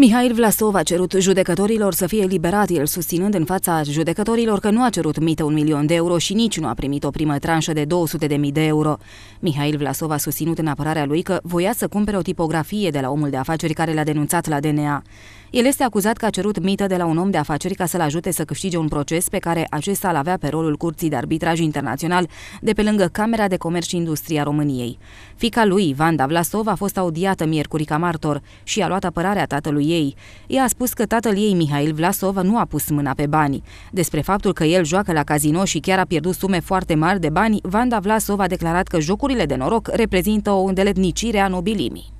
Mihail Vlasov a cerut judecătorilor să fie liberat, el susținând în fața judecătorilor că nu a cerut mită un milion de euro și nici nu a primit o primă tranșă de 200.000 de euro. Mihail Vlasov a susținut în apărarea lui că voia să cumpere o tipografie de la omul de afaceri care l-a denunțat la DNA. El este acuzat că a cerut mită de la un om de afaceri ca să-l ajute să câștige un proces pe care acesta l avea pe rolul Curții de Arbitraj Internațional de pe lângă Camera de Comerț și Industria României. Fica lui, Vanda Vlasov, a fost audiată miercuri ca martor și a luat apărarea tatălui ei. Ea a spus că tatăl ei, Mihail Vlasov, nu a pus mâna pe bani. Despre faptul că el joacă la casino și chiar a pierdut sume foarte mari de bani, Vanda Vlasov a declarat că jocurile de noroc reprezintă o îndeletnicire a nobilimii.